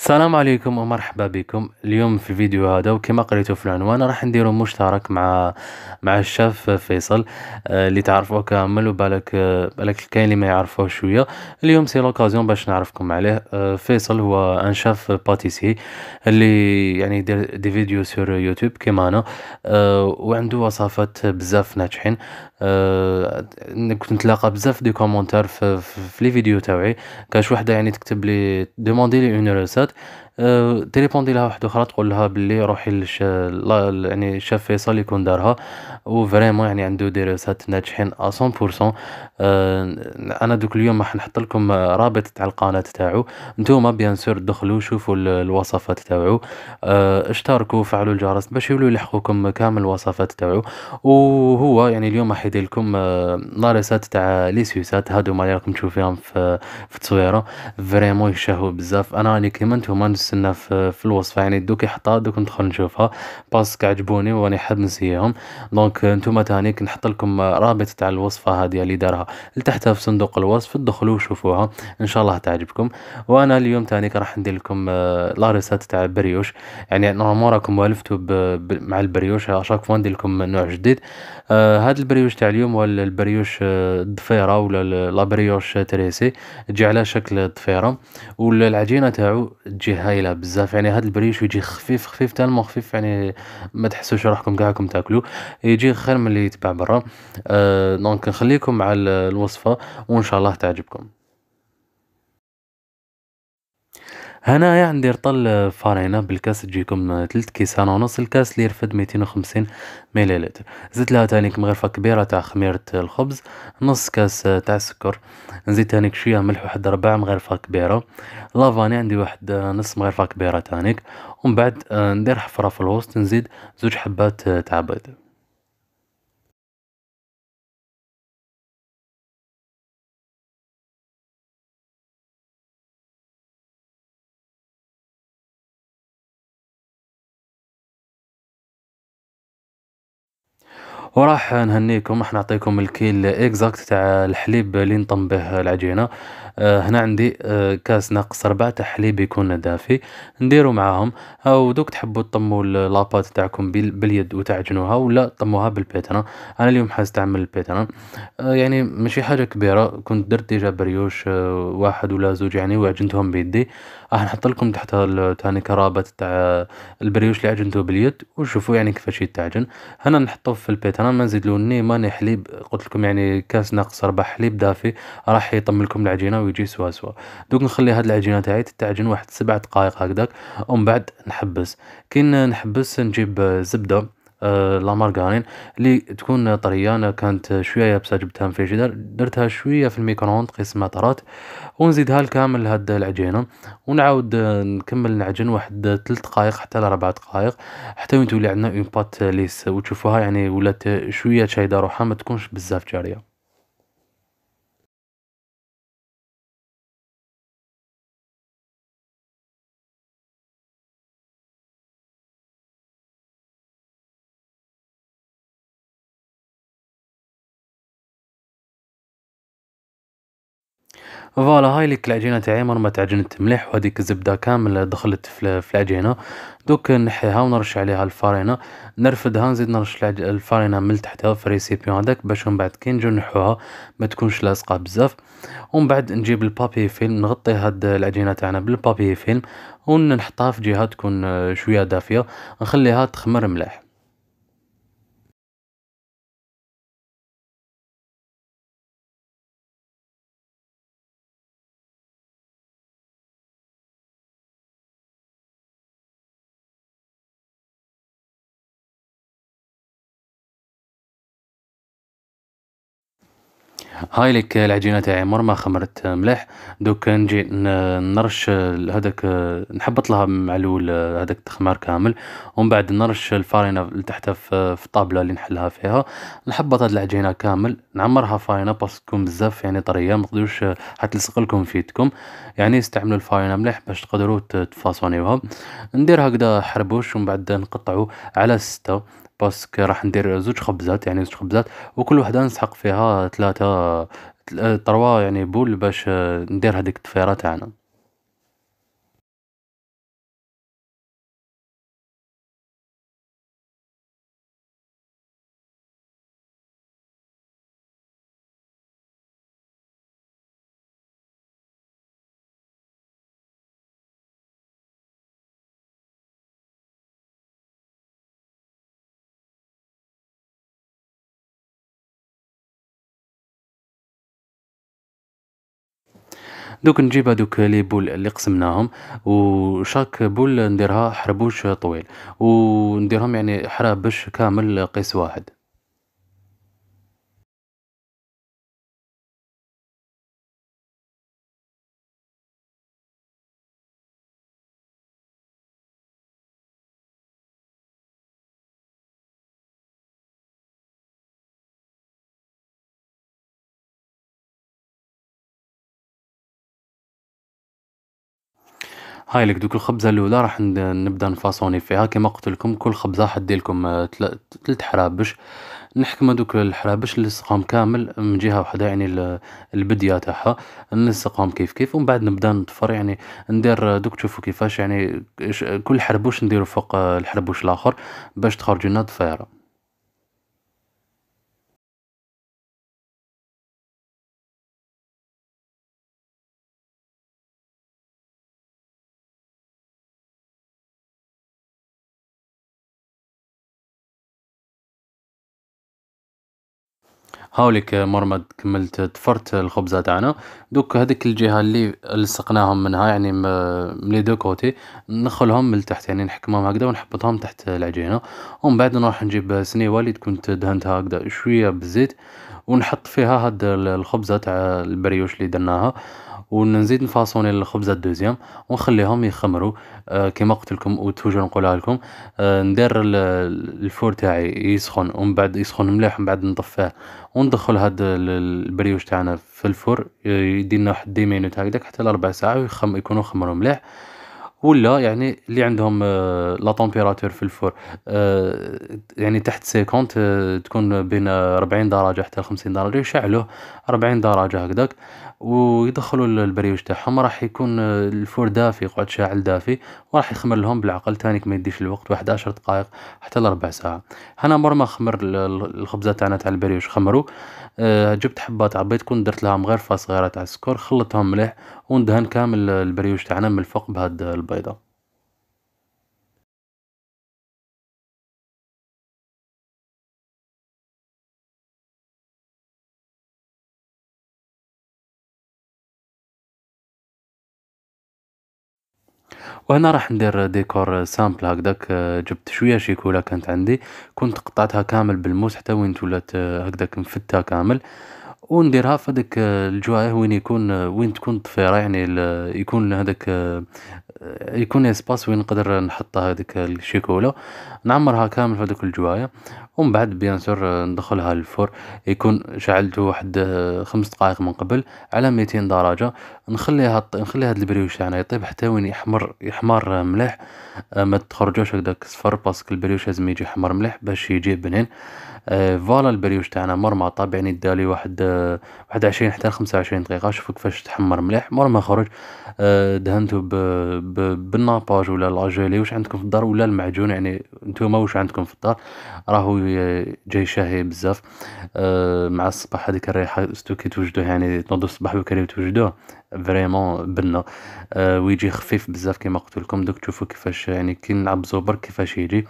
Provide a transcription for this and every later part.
السلام عليكم ومرحبا بكم اليوم في الفيديو هذا وكما قريتوا في العنوان راح نديرو مشترك مع مع الشاف فيصل آه، اللي تعرفوه كامل وبالك آه، بالك كاين اللي ما يعرفوه شويه اليوم سي لوكازيون باش نعرفكم عليه آه، فيصل هو ان شاف باتيسي اللي يعني يدير دي فيديو سور يوتيوب كيما انا وعنده وصفات بزاف ناجحين كنت نتلاقى بزاف دي كومونتير في, لي فيديو تاوعي كاش وحده يعني تكتب لي دوموندي لي اون ريسات hat, أه، تيليبوندي لها واحد اخرى تقول لها باللي روحي لش يعني شاف فيصل يكون دارها وفريمون يعني عنده دي ريسات ناجحين 100% أه، انا دوك اليوم راح نحط لكم رابط تاع القناه تاعو نتوما بيان سور دخلوا شوفوا الوصفات تاعو أه، اشتركوا فعلوا الجرس باش يولوا يلحقوكم كامل الوصفات تاعو وهو يعني اليوم راح يدير لكم لاريسات تاع لي سوسات هادو ما راكم تشوفيهم في في التصويره فريمون يشهوا بزاف انا راني كيما نتوما نستنى في, في الوصفه يعني دوك يحطها دوك ندخل نشوفها باسك عجبوني وراني حاب نسيهم دونك نتوما تاني كنحط لكم رابط تاع الوصفه هذه اللي دارها لتحتها في صندوق الوصف دخلوا وشوفوها ان شاء الله تعجبكم وانا اليوم تاني راح ندير لكم آه، ريسات تاع بريوش يعني نورمالمون راكم والفتوا مع البريوش آه، اشاك فوا ندير لكم نوع جديد هذا آه، البريوش تاع اليوم هو البريوش الضفيره ولا لابريوش تريسي تجي على شكل ضفيره والعجينه تاعو تجي هايله بزاف يعني هذا البريش يجي خفيف خفيف تالمو خفيف يعني ما تحسوش روحكم كاع راكم تاكلو يجي خير من اللي يتباع برا أه دونك نخليكم مع الوصفه وان شاء الله تعجبكم هنايا عندي رطل فارينة بالكاس تجيكم تلت كيسان ونص الكاس اللي يرفد ميتين وخمسين مليلتر زدت لها تانيك مغرفة كبيرة تاع خميرة الخبز نص كاس تاع السكر نزيد تانيك شوية ملح واحد ربع مغرفة كبيرة لافاني عندي واحد نص مغرفة كبيرة تانيك ومن بعد آه، ندير حفرة في الوسط نزيد زوج حبات آه، تاع بيض وراح نهنيكم راح نعطيكم الكيل اكزاكت تاع الحليب اللي نطم به العجينه آه، هنا عندي آه، كاس ناقص ربع تاع حليب يكون دافي نديرو معاهم او دوك تحبوا تطموا لاباط تاعكم باليد وتعجنوها ولا طموها بالبيترا انا اليوم تعمل البيترا آه يعني ماشي حاجه كبيره كنت درت ديجا بريوش آه، واحد ولا زوج يعني وعجنتهم بيدي راح نحط لكم تحت ثاني كرابات تاع البريوش اللي عجنته باليد وشوفوا يعني كيفاش يتعجن هنا نحطوه في البيترا ما نزيد له ماني حليب قلت لكم يعني كاس ناقص ربع حليب دافي راح يطم لكم العجينه ويجي سوا سوا دوك نخلي هاد العجينه تاعي تتعجن واحد سبع دقائق هكذاك ومن بعد نحبس كي نحبس نجيب زبده آه، لا مارغرين اللي تكون طريه انا كانت شويه يابسه جبتها من الفريجيدير درتها شويه في الميكرووند قيس ما طرات ونزيدها الكامل هاد العجينه ونعاود آه، نكمل نعجن واحد 3 دقائق حتى ل 4 دقائق حتى وين تولي عندنا اون بات ليس وتشوفوها يعني ولات شويه شايده روحها ما تكونش بزاف جاريه فوالا هاي لك العجينه تاعي مرة تعجنت مليح وهذيك الزبده كامل دخلت في العجينه دوك نحيها ونرش عليها الفارينه نرفدها نزيد نرش الفارينه من تحتها في الريسيبيون هذاك باش من بعد كي نجيو نحوها ما تكونش لاصقه بزاف ومن بعد نجيب البابي فيلم نغطي هاد العجينه تاعنا بالبابي فيلم ونحطها في جهه تكون شويه دافيه نخليها تخمر مليح هاي ليك العجينه تاعي عمر ما خمرت مليح دوك نجي نرش هذاك نحبط لها مع الاول هذاك التخمار كامل ومن بعد نرش الفارينه لتحت في الطابله اللي نحلها فيها نحبط هاد العجينه كامل نعمرها فارينه باسكو بزاف يعني طريه ما تقدروش حتلصق لكم في يدكم يعني استعملوا الفارينه مليح باش تقدروا تفاصونيوها ندير هكذا حربوش ومن بعد نقطعو على سته باسكو راح ندير زوج خبزات يعني زوج خبزات وكل وحده نسحق فيها ثلاثه تروا يعني بول باش ندير هذيك التفيره تاعنا دوك نجيب هادوك لي بول اللي قسمناهم وشاك بول نديرها حربوش طويل ونديرهم يعني حرابش كامل قيس واحد هايلك دوك الخبزة اللولة راح نبدا نفاصوني فيها كيما لكم كل خبزة حديلكم آه، تلت حرابش نحكم دوك الحرابش نلصقهم كامل من جهة وحدة يعني البدية تاعها نلصقهم كيف كيف ومن بعد نبدا نطفر يعني ندير آه، دوك تشوفوا كيفاش يعني كل حربوش نديرو فوق آه، الحربوش الاخر باش تخرجونا لنا ضفيره هاوليك مرمد كملت تفرت الخبزه تاعنا دوك هذيك الجهه اللي لصقناهم منها يعني من لي دو كوتي ندخلهم من تحت يعني نحكمهم هكذا ونحبطهم تحت العجينه ومن بعد نروح نجيب سنيوه اللي كنت دهنتها هكذا شويه بالزيت ونحط فيها هاد الخبزه تاع البريوش اللي درناها ونزيد نفاصوني الخبزه الدوزيام ونخليهم يخمروا آه، كما قلت لكم وتوجور نقولها لكم آه، ندير الفور تاعي يسخن ومن بعد يسخن مليح من بعد نطفاه وندخل هاد البريوش تاعنا في الفور آه، يدينا واحد دي مينوت هكذاك حتى لربع ساعه ويخم يكونوا خمروا مليح ولا يعني اللي عندهم آه، لا تمبيراتور في الفور آه، يعني تحت 50 آه، تكون بين 40 درجه حتى 50 درجه يشعلوه 40 درجه هكذاك ويدخلوا البريوش تاعهم راح يكون الفور دافي يقعد شاعل دافي وراح يخمر لهم بالعقل تانيك ما يديش الوقت 11 دقائق حتى لربع ساعه انا مر ما خمر الخبزه تاعنا تاع البريوش خمرو جبت حبات عبيت كنت درت لها غير صغيره تاع السكر خلطهم مليح وندهن كامل البريوش تاعنا من الفوق بهاد البيضة وهنا راح ندير ديكور سامبل هكذاك جبت شويه شيكولا كانت عندي كنت قطعتها كامل بالموس حتى وين ولات هكذاك مفتها كامل ونديرها في هذاك آه، الجوايه وين يكون آه، وين تكون طفيره يعني يكون هذاك آه، يكون اسباس وين نقدر نحط هذيك الشيكولا نعمرها كامل في هذوك الجوايه ومن بعد بيان سور ندخلها للفرن يكون شعلته واحد خمس دقائق من قبل على 200 درجه نخليها نخلي هذا البريوش تاعنا يعني يطيب حتى وين يحمر يحمر مليح ما تخرجوش هكذاك صفر باسكو البريوش لازم يجي حمر مليح باش يجي بنين آه، فوالا البريوش تاعنا مرمطه يعني دالي واحد آه، واحد عشرين حتى خمسة وعشرين دقيقه شوف كيفاش تحمر مليح مور ما خرج آه، دهنتو بالناباج ولا لاجيلي واش عندكم في الدار ولا المعجون يعني نتوما واش عندكم في الدار راهو جاي شاهي بزاف مع الصباح هذيك الريحه ستو كي توجدوه يعني تنوضو الصباح بكري وتوجدوه فريمون بنا آه ويجي خفيف بزاف كما قلت لكم دوك تشوفوا كيفاش يعني كي نلعب زوبر كيفاش يجي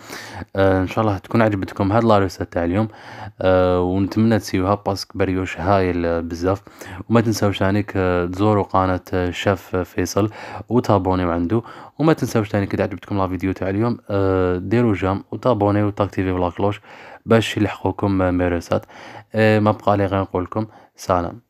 آه ان شاء الله تكون عجبتكم هاد لا تاع اليوم آه ونتمنى تسيوها باسك بريوش هايل بزاف وما تنساوش تانيك يعني تزوروا قناه شاف فيصل وتابوني عنده وما تنساوش ثاني يعني كي عجبتكم لا فيديو تاع اليوم آه ديروا جام وتابوني وتاكتيفي لا كلوش باش يلحقوكم ميرسات آه ما بقى لي غير نقول لكم سلام